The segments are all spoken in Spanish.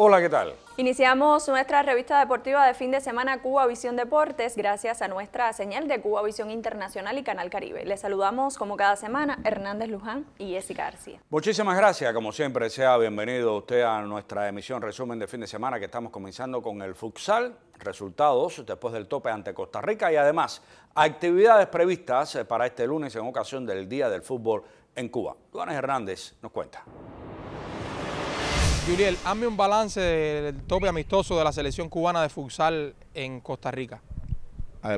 Hola, ¿qué tal? Iniciamos nuestra revista deportiva de fin de semana Cuba Visión Deportes gracias a nuestra señal de Cuba Visión Internacional y Canal Caribe. Les saludamos como cada semana Hernández Luján y Jessica García. Muchísimas gracias, como siempre sea bienvenido usted a nuestra emisión resumen de fin de semana que estamos comenzando con el futsal, resultados después del tope ante Costa Rica y además actividades previstas para este lunes en ocasión del Día del Fútbol en Cuba. Juanes Hernández nos cuenta. Juliel, hazme un balance del tope amistoso de la selección cubana de futsal en Costa Rica.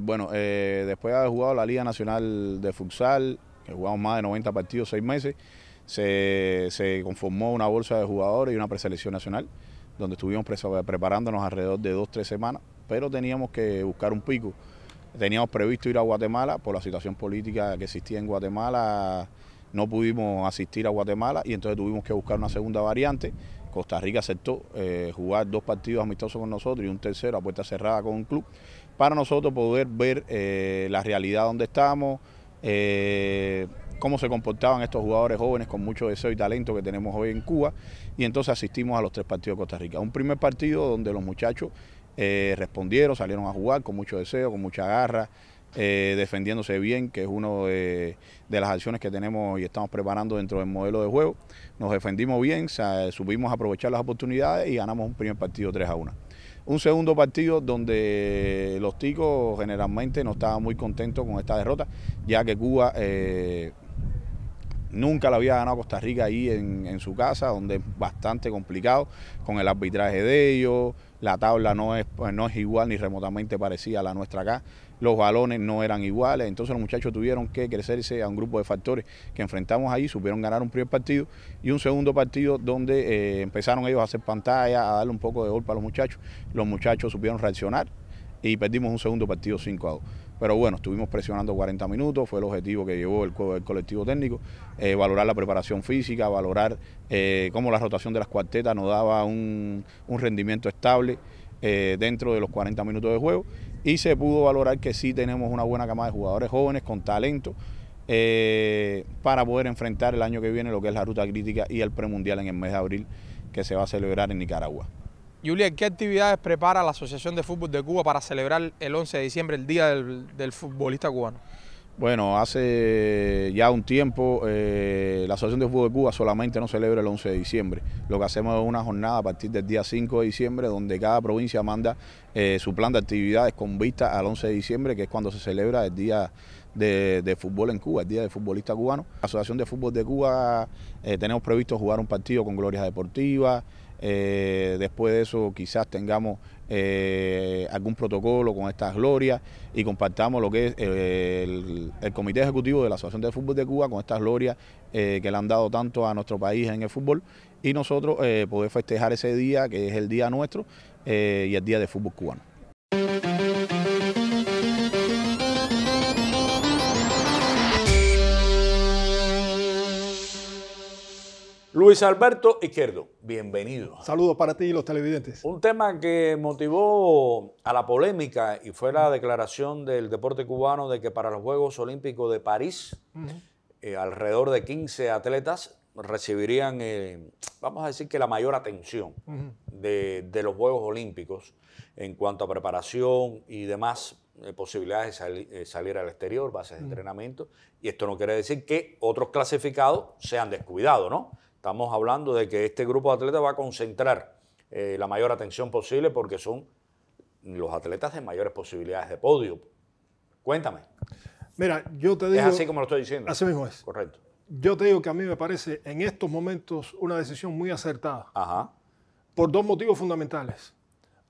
bueno, eh, después de haber jugado la Liga Nacional de Futsal, que jugamos más de 90 partidos, seis meses, se, conformó una bolsa de jugadores y una preselección nacional, donde estuvimos preparándonos alrededor de 2-3 semanas, pero teníamos que buscar un pico. Teníamos previsto ir a Guatemala por la situación política que existía en Guatemala no pudimos asistir a Guatemala y entonces tuvimos que buscar una segunda variante Costa Rica aceptó eh, jugar dos partidos amistosos con nosotros y un tercero a puerta cerrada con un club, para nosotros poder ver eh, la realidad donde estamos, eh, cómo se comportaban estos jugadores jóvenes con mucho deseo y talento que tenemos hoy en Cuba, y entonces asistimos a los tres partidos de Costa Rica. Un primer partido donde los muchachos respondieron, salieron a jugar con mucho deseo, con mucha garra, eh, defendiéndose bien, que es una de, las acciones que tenemos y estamos preparando dentro del modelo de juego. Nos defendimos bien, a aprovechar las oportunidades y ganamos un primer partido 3 a 1 un segundo partido donde los ticos generalmente no estaban muy contentos con esta derrota, ya que Cuba eh, nunca la había ganado Costa Rica ahí en, su casa, donde es bastante complicado con el arbitraje de ellos, la tabla no es, pues, no es igual ni remotamente parecida a la nuestra acá los balones no eran iguales, entonces los muchachos tuvieron que crecerse a un grupo de factores que enfrentamos ahí, supieron ganar un primer partido y un segundo partido donde eh, empezaron ellos a hacer pantalla, a darle un poco de golpe a los muchachos, los muchachos supieron reaccionar y perdimos un segundo partido 5 a 2. Pero bueno, estuvimos presionando 40 minutos, fue el objetivo que llevó el, colectivo técnico, eh, valorar la preparación física, valorar eh, cómo la rotación de las cuartetas nos daba un, rendimiento estable dentro de los 40 minutos de juego y se pudo valorar que sí tenemos una buena camada de jugadores jóvenes con talento eh, para poder enfrentar el año que viene lo que es la ruta crítica y el premundial en el mes de abril que se va a celebrar en Nicaragua. Julia, ¿qué actividades prepara la Asociación de Fútbol de Cuba para celebrar el 11 de diciembre, el Día del, del Futbolista Cubano? Bueno, hace ya un tiempo eh, la Asociación de Fútbol de Cuba solamente no celebra el 11 de diciembre. Lo que hacemos es una jornada a partir del día 5 de diciembre donde cada provincia manda eh, su plan de actividades con vista al 11 de diciembre, que es cuando se celebra el Día de, Fútbol en Cuba, el Día del Futbolista Cubano. La Asociación de Fútbol de Cuba eh, tenemos previsto jugar un partido con Glorias deportiva, después de eso quizás tengamos eh, algún protocolo con estas glorias y compartamos lo que es eh, el, Comité Ejecutivo de la Asociación de Fútbol de Cuba con estas glorias eh, que le han dado tanto a nuestro país en el fútbol y nosotros poder festejar ese día que es el día nuestro y el día de fútbol cubano. Luis Alberto Izquierdo, bienvenido. Saludos para ti y los televidentes. Un tema que motivó a la polémica y fue la declaración del deporte cubano de que para los Juegos Olímpicos de París, eh, alrededor de 15 atletas recibirían, eh, vamos a decir que la mayor atención de, los Juegos Olímpicos en cuanto a preparación y demás eh, posibilidades de salir al exterior, bases de entrenamiento. Y esto no quiere decir que otros clasificados sean descuidados, ¿no? Estamos hablando de que este grupo de atletas va a concentrar eh, la mayor atención posible porque son los atletas de mayores posibilidades de podio. Cuéntame. Mira, yo te digo. Es así como lo estoy diciendo. Así mismo es. Correcto. Yo te digo que a mí me parece en estos momentos una decisión muy acertada. Ajá. Por dos motivos fundamentales.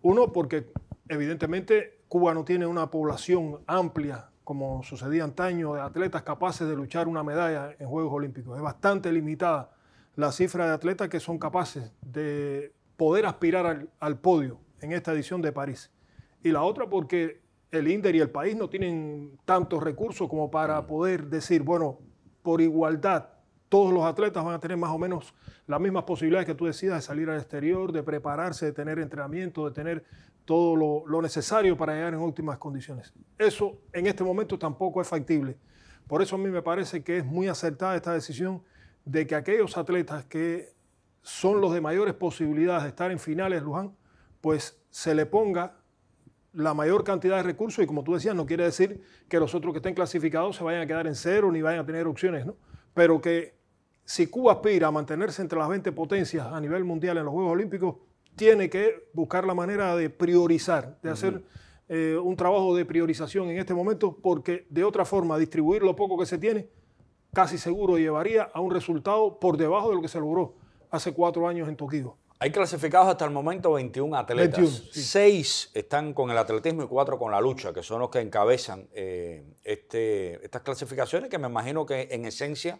Uno, porque evidentemente Cuba no tiene una población amplia, como sucedía antaño, de atletas capaces de luchar una medalla en Juegos Olímpicos. Es bastante limitada la cifra de atletas que son capaces de poder aspirar al, podio en esta edición de París. Y la otra porque el Inder y el país no tienen tantos recursos como para poder decir, bueno, por igualdad, todos los atletas van a tener más o menos las mismas posibilidades que tú decidas de salir al exterior, de prepararse, de tener entrenamiento, de tener todo lo, lo necesario para llegar en óptimas condiciones. Eso en este momento tampoco es factible. Por eso a mí me parece que es muy acertada esta decisión de que aquellos atletas que son los de mayores posibilidades de estar en finales, Luján, pues se le ponga la mayor cantidad de recursos y como tú decías, no quiere decir que los otros que estén clasificados se vayan a quedar en cero ni vayan a tener opciones, ¿no? Pero que si Cuba aspira a mantenerse entre las 20 potencias a nivel mundial en los Juegos Olímpicos, tiene que buscar la manera de priorizar, de hacer eh, un trabajo de priorización en este momento, porque de otra forma distribuir lo poco que se tiene casi seguro llevaría a un resultado por debajo de lo que se logró hace cuatro años en Tokido. Hay clasificados hasta el momento 21 atletas. Seis están con el atletismo y cuatro con la lucha, que son los que encabezan eh, este, estas clasificaciones, que me imagino que en esencia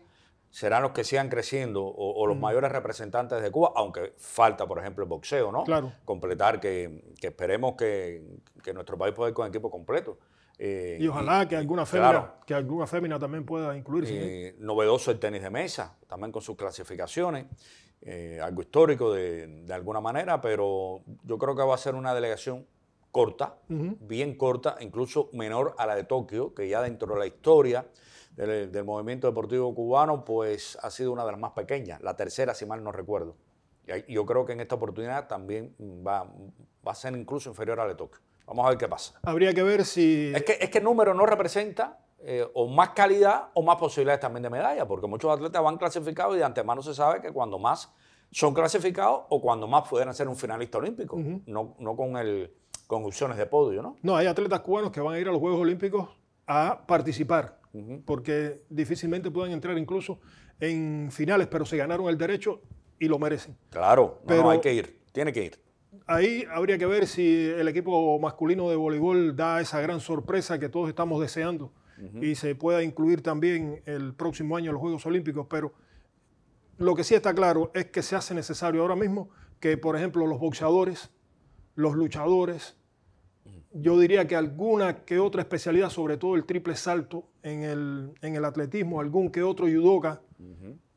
serán los que sigan creciendo o, los mayores representantes de Cuba, aunque falta, por ejemplo, el boxeo, ¿no? Claro. Completar, que, esperemos que, que, nuestro país pueda ir con equipo completo. Eh, y ojalá que, alguna fémina, que alguna fémina también pueda incluirse. ¿eh? Eh, novedoso el tenis de mesa, también con sus clasificaciones, algo histórico de, alguna manera, pero yo creo que va a ser una delegación corta, bien corta, incluso menor a la de Tokio, que ya dentro de la historia del, movimiento deportivo cubano, pues ha sido una de las más pequeñas, la tercera, si mal no recuerdo. yo creo que en esta oportunidad también va, va a ser incluso inferior a la de Tokio. Vamos a ver qué pasa. Habría que ver si... Es que, es el número no representa eh, o más calidad o más posibilidades también de medalla, porque muchos atletas van clasificados y de antemano se sabe que cuando más son clasificados o cuando más pudieran ser un finalista olímpico, no, con, el, con opciones de podio, ¿no? No, hay atletas cubanos que van a ir a los Juegos Olímpicos a participar, porque difícilmente pueden entrar incluso en finales, pero se ganaron el derecho y lo merecen. Claro, pero no, hay que ir, tiene que ir ahí habría que ver si el equipo masculino de voleibol da esa gran sorpresa que todos estamos deseando y se pueda incluir también el próximo año en los Juegos Olímpicos, pero lo que sí está claro es que se hace necesario ahora mismo que, por ejemplo, los boxeadores, los luchadores, yo diría que alguna que otra especialidad, sobre todo el triple salto en el, en el atletismo, algún que otro judoka,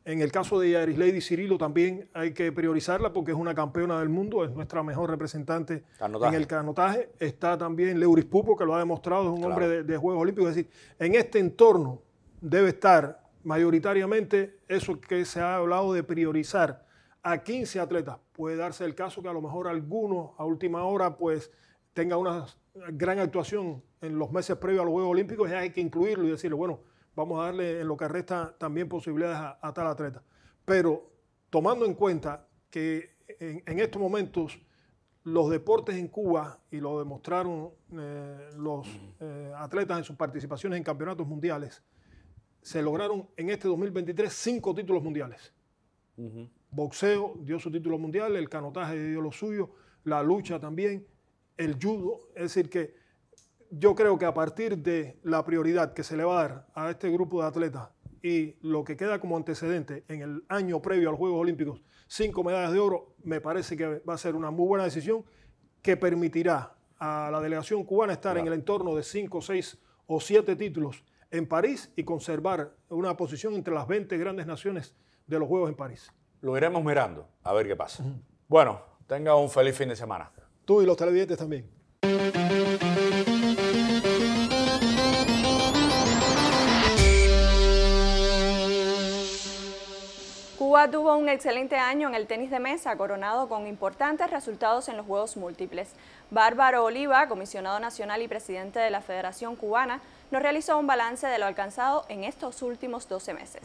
en el caso de Yaris Lady Cirilo también hay que priorizarla porque es una campeona del mundo, es nuestra mejor representante en el canotaje. Está también Leuris Pupo, que lo ha demostrado, es un hombre de, Juegos Olímpicos. Es decir, en este entorno debe estar mayoritariamente eso que se ha hablado de priorizar a 15 atletas. Puede darse el caso que a lo mejor alguno a última hora pues tenga una gran actuación en los meses previos a los Juegos Olímpicos y hay que incluirlo y decirle, bueno, vamos a darle en lo que resta también posibilidades a, tal atleta. Pero tomando en cuenta que en, estos momentos los deportes en Cuba, y lo demostraron eh, los eh, atletas en sus participaciones en campeonatos mundiales, se lograron en este 2023 cinco títulos mundiales. Boxeo dio su título mundial, el canotaje dio lo suyo, la lucha también, el judo. Es decir, que yo creo que a partir de la prioridad que se le va a dar a este grupo de atletas y lo que queda como antecedente en el año previo a los Juegos Olímpicos, cinco medallas de oro, me parece que va a ser una muy buena decisión que permitirá a la delegación cubana estar en el entorno de cinco, seis o siete títulos en París y conservar una posición entre las 20 grandes naciones de los Juegos en París. Lo iremos mirando, a ver qué pasa. Bueno, tenga un feliz fin de semana. Tú y los televidentes también. Cuba tuvo un excelente año en el tenis de mesa, coronado con importantes resultados en los Juegos Múltiples. Bárbaro Oliva, comisionado nacional y presidente de la Federación Cubana, nos realizó un balance de lo alcanzado en estos últimos 12 meses.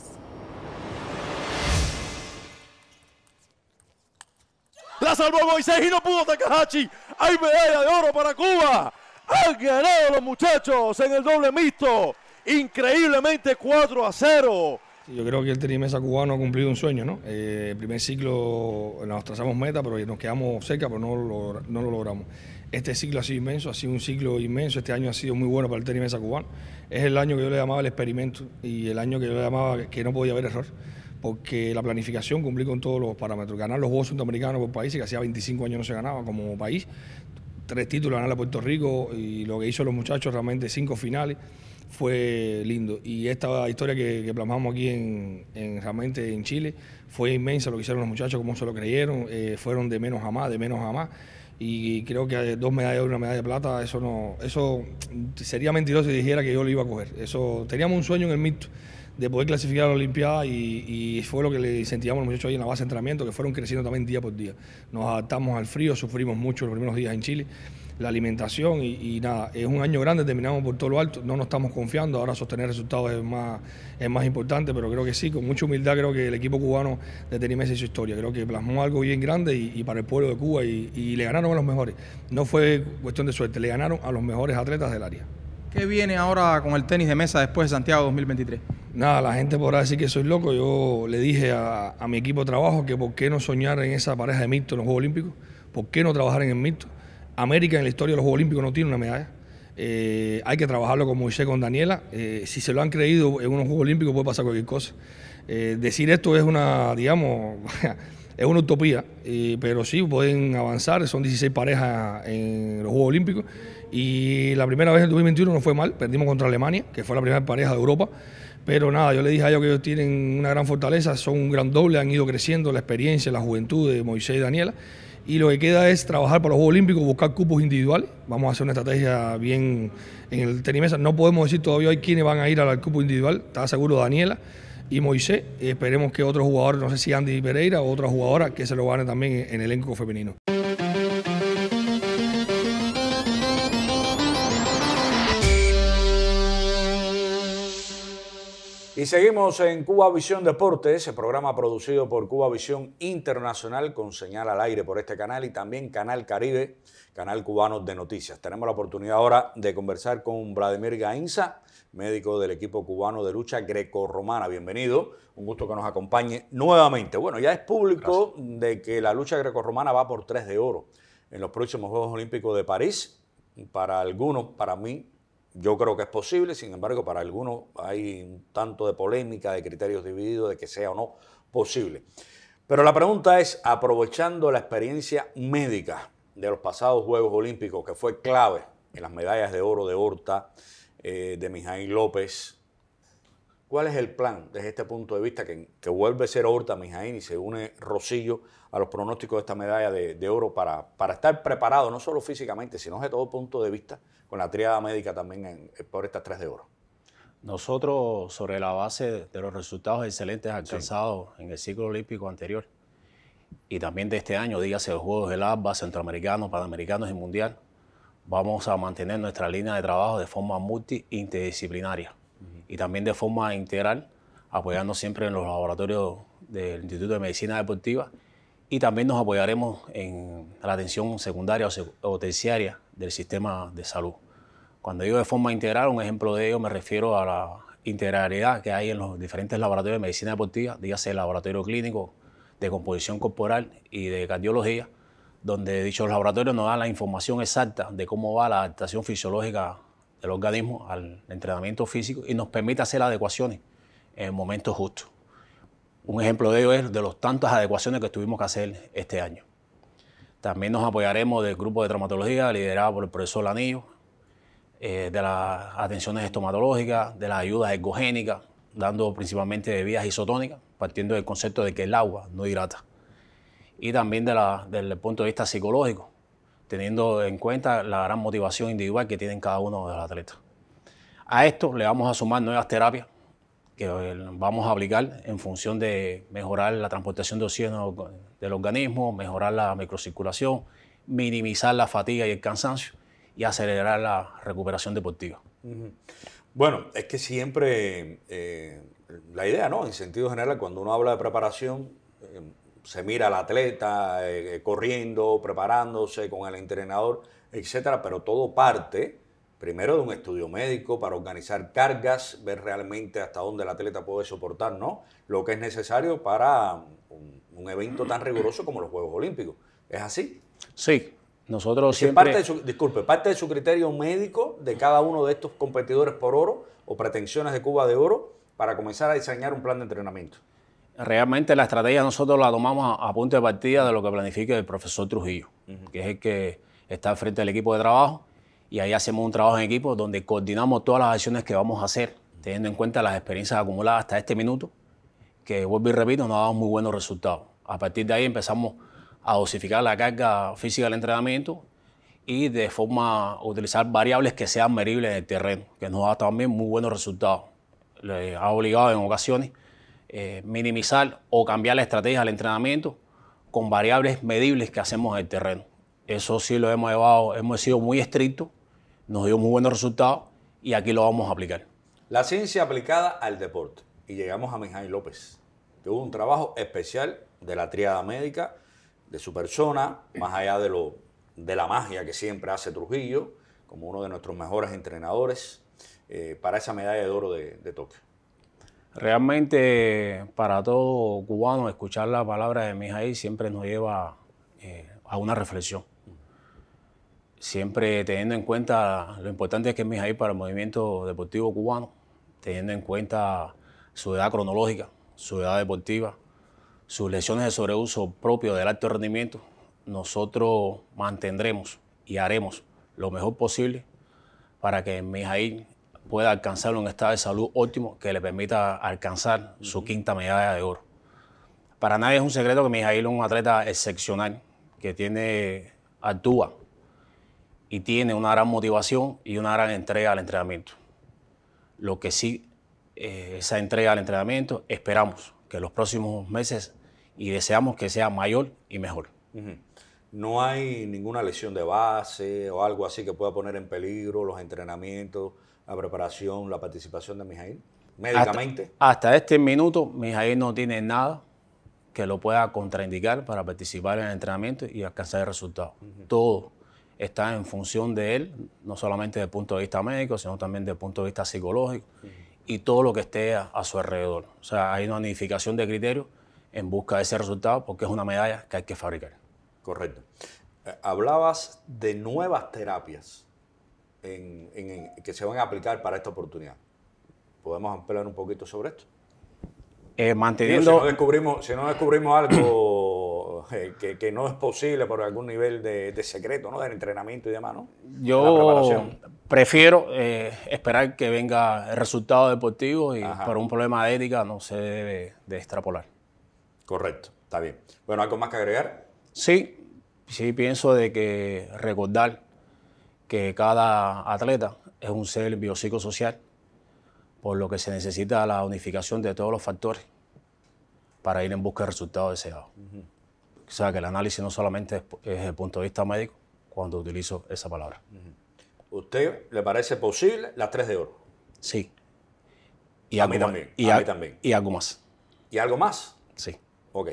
La salvó Moisés y no pudo Takahashi. Hay medalla de oro para Cuba. Han ganado los muchachos en el doble mixto. Increíblemente 4 a 0. Yo creo que el mesa cubano ha cumplido un sueño, ¿no? Eh, el primer ciclo nos trazamos meta, pero nos quedamos cerca, pero no lo, logramos. Este ciclo ha sido inmenso, ha sido un ciclo inmenso, este año ha sido muy bueno para el mesa cubano. Es el año que yo le llamaba el experimento y el año que yo le llamaba que no podía haber error porque la planificación cumplí con todos los parámetros. Ganar los Juegos Sudamericanos por país, que hacía 25 años no se ganaba como país. Tres títulos, ganar a Puerto Rico y lo que hizo los muchachos realmente, cinco finales fue lindo. Y esta historia que, plasmamos aquí en, Chile fue inmensa lo que hicieron los muchachos, como se lo creyeron, eh, fueron de menos a más, de menos a más. Y creo que dos medallas y una medalla de plata, eso no, eso sería mentiroso si dijera que yo lo iba a coger. Eso, teníamos un sueño en el mito de poder clasificar a la Olimpiada y, y, fue lo que le incentivamos a los muchachos ahí en la base de entrenamiento, que fueron creciendo también día por día. Nos adaptamos al frío, sufrimos mucho los primeros días en Chile, la alimentación y, nada, es un año grande, terminamos por todo lo alto, no nos estamos confiando, ahora sostener resultados es más, es más importante, pero creo que sí, con mucha humildad creo que el equipo cubano de mesa hizo historia, creo que plasmó algo bien grande y, para el pueblo de Cuba y, le ganaron a los mejores, no fue cuestión de suerte, le ganaron a los mejores atletas del área. ¿Qué viene ahora con el tenis de mesa después de Santiago 2023? Nada, la gente podrá decir que soy loco. Yo le dije a, a mi equipo de trabajo que por qué no soñar en esa pareja de mixto en los Juegos Olímpicos, por qué no trabajar en el mixto América en la historia de los Juegos Olímpicos no tiene una medalla. Eh, hay que trabajarlo con Moisés, con Daniela. Eh, si se lo han creído en unos Juegos Olímpicos puede pasar cualquier cosa. Eh, decir esto es una, digamos, es una utopía, pero sí pueden avanzar. Son 16 parejas en los Juegos Olímpicos. Y la primera vez en 2021 no fue mal, perdimos contra Alemania, que fue la primera pareja de Europa. Pero nada, yo le dije a ellos que ellos tienen una gran fortaleza, son un gran doble, han ido creciendo la experiencia, la juventud de Moisés y Daniela y lo que queda es trabajar para los Juegos Olímpicos, buscar cupos individuales. Vamos a hacer una estrategia bien en el tenis No podemos decir todavía quiénes van a ir al cupo individual, está seguro Daniela y Moisés. Esperemos que otros jugadores, no sé si Andy Pereira o otra jugadora, que se lo gane también en el elenco femenino. Y seguimos en Cuba Visión Deportes, el programa producido por Cuba Visión Internacional con señal al aire por este canal y también Canal Caribe, canal cubano de noticias. Tenemos la oportunidad ahora de conversar con Vladimir Gainza, médico del equipo cubano de lucha grecorromana. Bienvenido, un gusto que nos acompañe nuevamente. Bueno, ya es público de que la lucha grecorromana va por tres de oro en los próximos Juegos Olímpicos de París. Para algunos, para mí, yo creo que es posible, sin embargo, para algunos hay un tanto de polémica, de criterios divididos, de que sea o no posible. Pero la pregunta es, aprovechando la experiencia médica de los pasados Juegos Olímpicos, que fue clave en las medallas de oro de Horta, eh, de Mijaín López, ¿Cuál es el plan desde este punto de vista que, vuelve a ser Horta Mijaín y se une Rosillo a los pronósticos de esta medalla de, oro para, para, estar preparado no solo físicamente, sino desde todo punto de vista con la triada médica también eh, por estas tres de oro. Nosotros, sobre la base de los resultados excelentes alcanzados en el ciclo olímpico anterior y también de este año, dígase los Juegos del ABA, Centroamericanos, Panamericanos y Mundial, vamos a mantener nuestra línea de trabajo de forma multi y también de forma integral, apoyando siempre en los laboratorios del Instituto de Medicina Deportiva y también nos apoyaremos en la atención secundaria o, terciaria del sistema de salud. Cuando digo de forma integral, un ejemplo de ello me refiero a la integralidad que hay en los diferentes laboratorios de medicina deportiva, dígase el laboratorio clínico de composición corporal y de cardiología, donde dichos laboratorios nos dan la información exacta de cómo va la adaptación fisiológica del organismo al entrenamiento físico y nos permite hacer adecuaciones en momento justo. Un ejemplo de ello es de las tantas adecuaciones que tuvimos que hacer este año. También nos apoyaremos del grupo de traumatología liderado por el profesor Lanillo, eh, de las atenciones estomatológicas, de las ayudas ecogénicas, dando principalmente bebidas isotónicas, partiendo del concepto de que el agua no hidrata. Y también de desde punto de vista psicológico, teniendo en cuenta la gran motivación individual que tienen cada uno de los atletas. A esto le vamos a sumar nuevas terapias que vamos a aplicar en función de mejorar la transportación de oxígeno del organismo, mejorar la microcirculación, minimizar la fatiga y el cansancio y acelerar la recuperación deportiva. Bueno, es que siempre eh, la idea, ¿no? En sentido general, cuando uno habla de preparación, eh, se mira al atleta eh, corriendo, preparándose con el entrenador, etcétera, pero todo parte primero de un estudio médico para organizar cargas, ver realmente hasta dónde el atleta puede soportar, ¿no? Lo que es necesario para un, evento tan riguroso como los Juegos Olímpicos. ¿Es así? Sí. Nosotros Parte de su, disculpe, parte de su criterio médico de cada uno de estos competidores por oro o pretensiones de Cuba de Oro para comenzar a diseñar un plan de entrenamiento. Realmente la estrategia nosotros la tomamos a, punto de partida de lo que planifique el profesor Trujillo, que es el que está frente al equipo de trabajo y ahí hacemos un trabajo en equipo donde coordinamos todas las acciones que vamos a hacer, teniendo en cuenta las experiencias acumuladas hasta este minuto, que vuelvo y repito, nos ha dado muy buenos resultados. A partir de ahí empezamos a dosificar la carga física del entrenamiento y de forma a utilizar variables que sean medibles en el terreno, que nos da también muy buenos resultados. Le ha obligado en ocasiones eh, minimizar o cambiar la estrategia del entrenamiento con variables medibles que hacemos en el terreno. Eso sí lo hemos llevado, hemos sido muy estrictos nos dio muy buenos resultados y aquí lo vamos a aplicar. La ciencia aplicada al deporte. Y llegamos a Mijay López, que hubo un trabajo especial de la triada médica, de su persona, más allá de, lo, de la magia que siempre hace Trujillo, como uno de nuestros mejores entrenadores, eh, para esa medalla de oro de, toque. Tokio. Realmente para todo cubano escuchar la palabra de Mijay siempre nos lleva eh, a una reflexión siempre teniendo en cuenta lo importante que es Mijail para el movimiento deportivo cubano, teniendo en cuenta su edad cronológica, su edad deportiva, sus lesiones de sobreuso propio del alto rendimiento, nosotros mantendremos y haremos lo mejor posible para que Mijail pueda alcanzar un estado de salud óptimo que le permita alcanzar su quinta medalla de oro. Para nadie es un secreto que Mijail es un atleta excepcional que tiene, actúa y tiene una gran motivación y una gran entrega al entrenamiento. Lo que sí, eh, esa entrega al entrenamiento, esperamos que los próximos meses y deseamos que sea mayor y mejor. No hay ninguna lesión de base o algo así que pueda poner en peligro los entrenamientos, la preparación, la participación de Mijail, médicamente. Hasta, este minuto, Mijail no tiene nada que lo pueda contraindicar para participar en el entrenamiento y alcanzar el resultado. Todo está en función de él, no solamente desde el punto de vista médico, sino también desde el punto de vista psicológico y todo lo que esté a, su alrededor. O sea, hay una unificación de criterios en busca de ese resultado porque es una medalla que hay que fabricar. Correcto. Eh, hablabas de nuevas terapias que se van a aplicar para esta oportunidad. ¿Podemos ampliar un poquito sobre esto? Eh, manteniendo... descubrimos, si no descubrimos algo... Eh, que, no es posible por algún nivel de, secreto, ¿no? Del entrenamiento y demás, ¿no? Yo prefiero eh, esperar que venga el resultado deportivo y por un problema de ética no se debe de extrapolar. Correcto, está bien. Bueno, ¿algo más que agregar? Sí, sí pienso de que recordar que cada atleta es un ser biopsicosocial, por lo que se necesita la unificación de todos los factores para ir en busca del resultado deseado. O sea, que el análisis no solamente es, el punto de vista médico cuando utilizo esa palabra. ¿Usted le parece posible las tres de oro? Sí. Y a mí también. Y a, mí también. Y algo más. ¿Y algo más? Sí. Ok.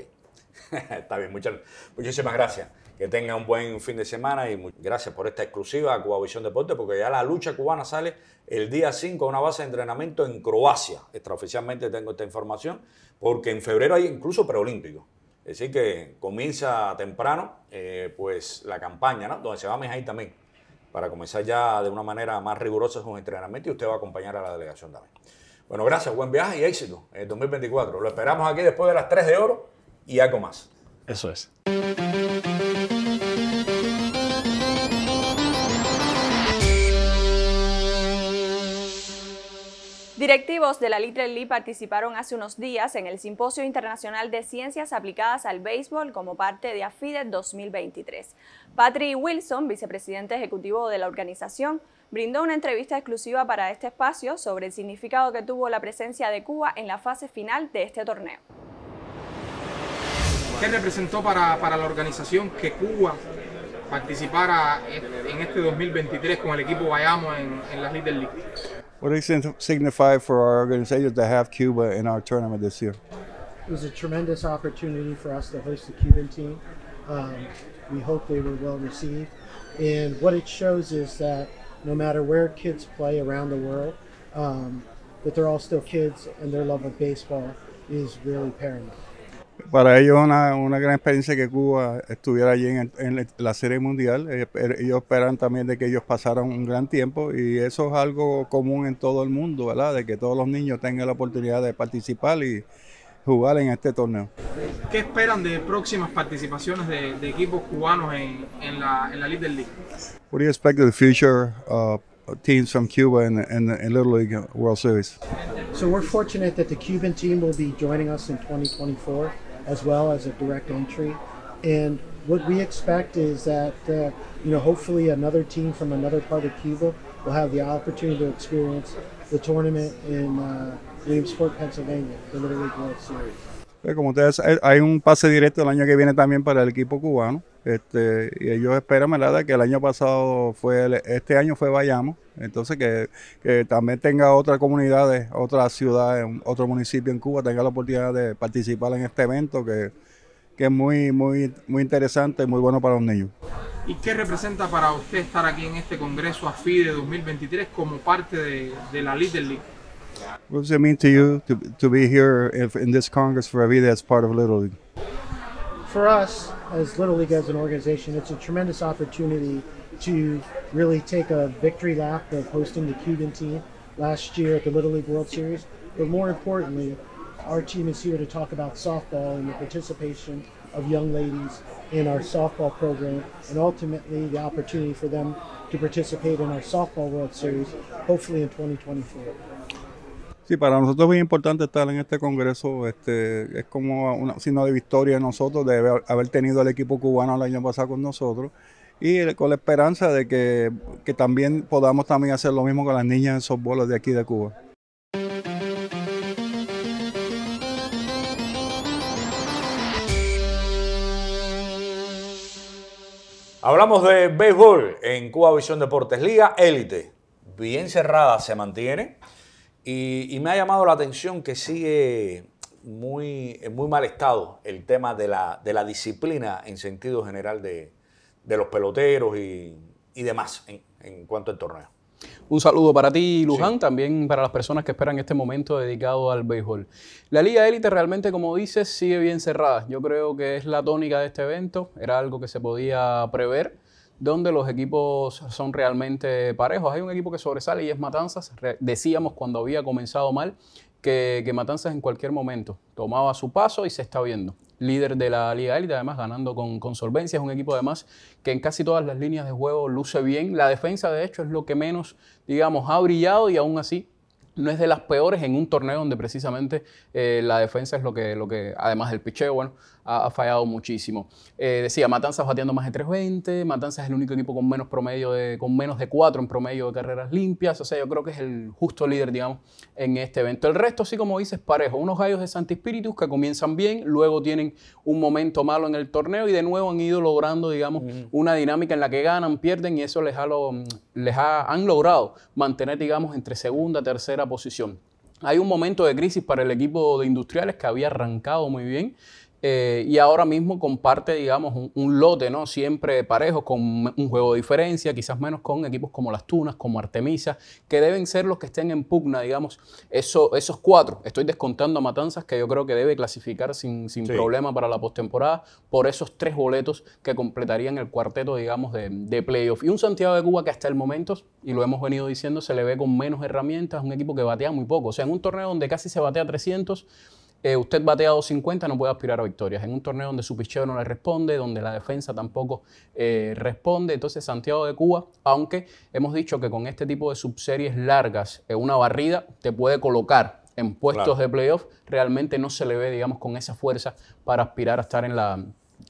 Está bien, muchas, muchísimas gracias. Que tenga un buen fin de semana y gracias por esta exclusiva a Cubavisión Deporte, porque ya la lucha cubana sale el día 5 a una base de entrenamiento en Croacia. Extraoficialmente tengo esta información, porque en febrero hay incluso preolímpicos. Es decir, que comienza temprano, eh, pues la campaña, ¿no? Donde se va a ahí también, para comenzar ya de una manera más rigurosa su entrenamiento y usted va a acompañar a la delegación también. Bueno, gracias, buen viaje y éxito en el 2024. Lo esperamos aquí después de las 3 de oro y algo más. Eso es. Directivos de la Little League participaron hace unos días en el Simposio Internacional de Ciencias Aplicadas al Béisbol como parte de AFIDE 2023. Patrick Wilson, vicepresidente ejecutivo de la organización, brindó una entrevista exclusiva para este espacio sobre el significado que tuvo la presencia de Cuba en la fase final de este torneo. ¿Qué representó para, la organización que Cuba participara en este 2023 con el equipo Bayamo en, en las Little League? what it signify for our organization to have Cuba in our tournament this year. It was a tremendous opportunity for us to host the Cuban team. Um, we hope they were well received. And what it shows is that no matter where kids play around the world, um, that they're all still kids and their love of baseball is really paramount. Para ellos es una, una, gran experiencia que Cuba estuviera allí en, el, la Serie Mundial. Eh, ellos esperan también de que ellos pasaran un gran tiempo y eso es algo común en todo el mundo, ¿verdad? De que todos los niños tengan la oportunidad de participar y jugar en este torneo. ¿Qué esperan de próximas participaciones de, de equipos cubanos en, en, la, en la Little League? What do you expect of the future uh, teams from Cuba in, in, Little League World Series? So we're fortunate that the Cuban team will be joining us in 2024. as well as a direct entry. And what we expect is that uh, you know hopefully another team from another part of Cuba will have the opportunity to experience the tournament in uh, Williamsport, Pennsylvania, the Little League World Series. Como ustedes, hay un pase directo el año que viene también para el equipo cubano. Este, y ellos espero, ¿verdad?, que el año pasado fue, este año fue Bayamo, entonces que, que también tenga otras comunidades, otras ciudades, otro municipio en Cuba, tenga la oportunidad de participar en este evento que, que es muy, muy, muy interesante y muy bueno para los niños. ¿Y qué representa para usted estar aquí en este Congreso AFIDE 2023 como parte de, la Little League? What does it mean to you to, to be here in this Congress for Little League? for us as Little League as an organization, it's a tremendous opportunity to really take a victory lap of hosting the Cuban team last year at the Little League World Series. But more importantly, our team is here to talk about softball and the participation of young ladies in our softball program and ultimately the opportunity for them to participate in our softball World Series, hopefully in 2024. Sí, para nosotros es muy importante estar en este congreso. Este, es como un signo de victoria de nosotros, de haber tenido el equipo cubano el año pasado con nosotros. Y con la esperanza de que, también podamos también hacer lo mismo con las niñas en softball de aquí de Cuba. Hablamos de béisbol en Cuba Visión Deportes Liga Élite. Bien cerrada se mantiene. Y, me ha llamado la atención que sigue muy, en muy mal estado el tema de la, disciplina en sentido general de, los peloteros y, demás en, cuanto al torneo. Un saludo para ti, Luján, también para las personas que esperan este momento dedicado al béisbol. La Liga Élite realmente, como dices, sigue bien cerrada. Yo creo que es la tónica de este evento, era algo que se podía prever donde los equipos son realmente parejos. Hay un equipo que sobresale y es Matanzas. decíamos cuando había comenzado mal que, Matanzas en cualquier momento tomaba su paso y se está viendo líder de la Liga Élite, además ganando con, solvencia. Es un equipo además que en casi todas las líneas de juego luce bien. La defensa, de hecho, es lo que menos, digamos, ha brillado y aún así no es de las peores en un torneo donde precisamente eh, la defensa es lo que, lo que además del picheo, bueno, ha, fallado muchísimo. Eh, decía, Matanzas bateando más de 3.20, Matanzas es el único equipo con menos, promedio de, con menos de 4 en promedio de carreras limpias, o sea, yo creo que es el justo líder, digamos, en este evento. El resto, sí, como dices, parejo. Unos gallos de Santi Spiritus que comienzan bien, luego tienen un momento malo en el torneo y de nuevo han ido logrando, digamos, una dinámica en la que ganan, pierden y eso les ha, lo, les ha, han logrado mantener, digamos, entre segunda, tercera, posición. Hay un momento de crisis para el equipo de industriales que había arrancado muy bien, eh, y ahora mismo comparte, digamos, un, lote, ¿no? Siempre parejo, con un juego de diferencia, quizás menos con equipos como las Tunas, como Artemisa, que deben ser los que estén en pugna, digamos, eso, esos cuatro. Estoy descontando a Matanzas, que yo creo que debe clasificar sin, sin problema para la postemporada, por esos tres boletos que completarían el cuarteto, digamos, de, de playoff. Y un Santiago de Cuba que hasta el momento, y lo hemos venido diciendo, se le ve con menos herramientas, un equipo que batea muy poco. O sea, en un torneo donde casi se batea 300 eh, usted bateado 50 no puede aspirar a victorias. En un torneo donde su pichero no le responde, donde la defensa tampoco eh, responde. Entonces, Santiago de Cuba, aunque hemos dicho que con este tipo de subseries largas, eh, una barrida te puede colocar en puestos de playoff, realmente no se le ve, digamos, con esa fuerza para aspirar a estar en la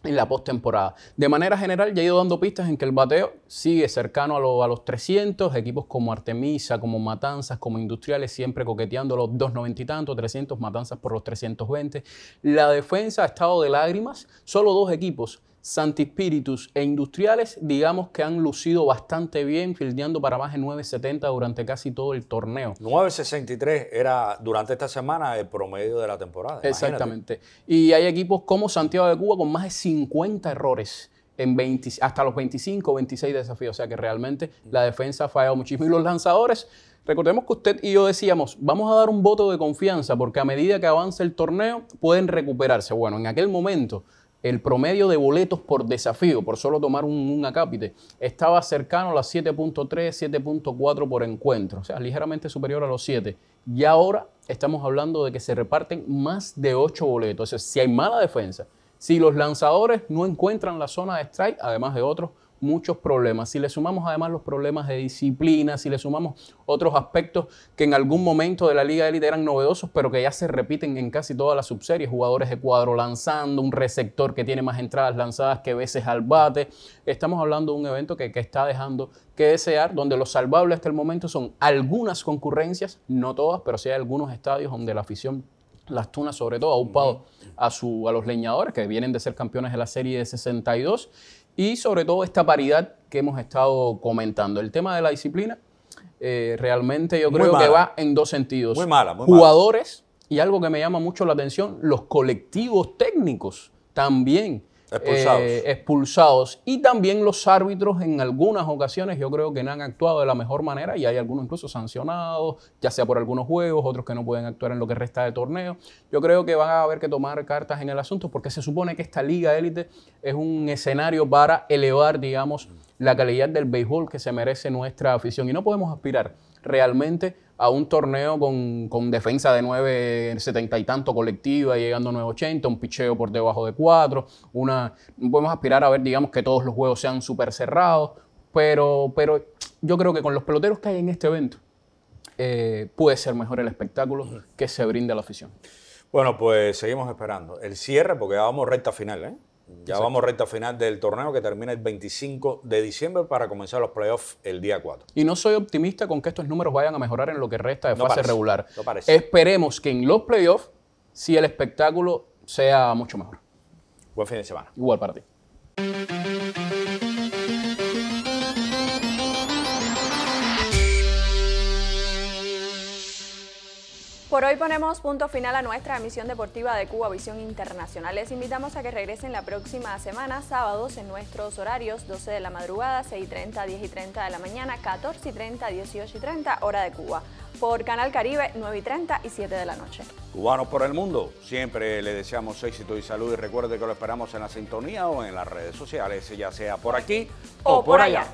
en la postemporada. De manera general, ya he ido dando pistas en que el bateo sigue cercano a, a, los 300, equipos como Artemisa, como Matanzas, como Industriales, siempre coqueteando los 290 y tanto, 300, Matanzas por los 320. La defensa ha estado de lágrimas, solo dos equipos Spiritus e Industriales, digamos que han lucido bastante bien, fildeando para más de 9.70 durante casi todo el torneo. 9.63 era durante esta semana el promedio de la temporada. Exactamente. Y hay equipos como Santiago de Cuba con más de 50 errores. En hasta los 25, 26 desafíos. O sea que realmente la defensa ha fallado muchísimo. Y los lanzadores, Recordemos que usted y yo decíamos, vamos a dar un voto de confianza porque a medida que avanza el torneo pueden recuperarse. Bueno, en aquel momento el promedio de boletos por desafío, por solo tomar un, acápite, estaba cercano a las 7.3, 7.4 por encuentro, o sea, ligeramente superior a los 7. Y ahora estamos hablando de que se reparten más de 8 boletos. O si hay mala defensa, si los lanzadores no encuentran la zona de strike, además de otros muchos problemas. Si le sumamos además los problemas de disciplina, si le sumamos otros aspectos que en algún momento de la Liga Elite eran novedosos, pero que ya se repiten en casi todas las subseries, jugadores de cuadro lanzando, un receptor que tiene más entradas lanzadas que veces al bate. Estamos hablando de un evento que, está dejando que desear, donde lo salvable hasta el momento son algunas concurrencias, no todas, pero sí hay algunos estadios donde la afición las Tunas sobre todo, ha upado a, su, a los leñadores que vienen de ser campeones de la serie de 62 y sobre todo esta paridad que hemos estado comentando. El tema de la disciplina, eh, realmente yo creo que va en dos sentidos. Muy Jugadores y algo que me llama mucho la atención, los colectivos técnicos también eh, expulsados. Y también los árbitros en algunas ocasiones yo creo que no han actuado de la mejor manera y hay algunos incluso sancionados, ya sea por algunos juegos, otros que no pueden actuar en lo que resta de torneo. Yo creo que van a haber que tomar cartas en el asunto porque se supone que esta liga élite es un escenario para elevar, digamos, la calidad del béisbol que se merece nuestra afición y no podemos aspirar realmente a un torneo con, defensa de 9, 70 y tanto colectiva, llegando a 980, un picheo por debajo de 4, una, podemos aspirar a ver, digamos, que todos los juegos sean súper cerrados, pero, pero yo creo que con los peloteros que hay en este evento, eh, puede ser mejor el espectáculo que se brinde a la afición. Bueno, pues seguimos esperando. El cierre, porque vamos recta final, ¿eh? Ya vamos a recta final del torneo que termina el 25 de diciembre para comenzar los playoffs el día 4. Y no soy optimista con que estos números vayan a mejorar en lo que resta de fase regular. Esperemos que en los playoffs si el espectáculo sea mucho mejor. Buen fin de semana. Igual para ti. Por hoy ponemos punto final a nuestra emisión deportiva de Cuba Visión Internacional. Les invitamos a que regresen la próxima semana, sábados, en nuestros horarios 12 de la madrugada, 6 y 30, 10 y 30 de la mañana, 14 y 30, 18 y 30, hora de Cuba. Por Canal Caribe, 9 y 30 y 7 de la noche. Cubanos por el mundo, siempre le deseamos éxito y salud y recuerde que lo esperamos en la sintonía o en las redes sociales, ya sea por aquí o, por allá.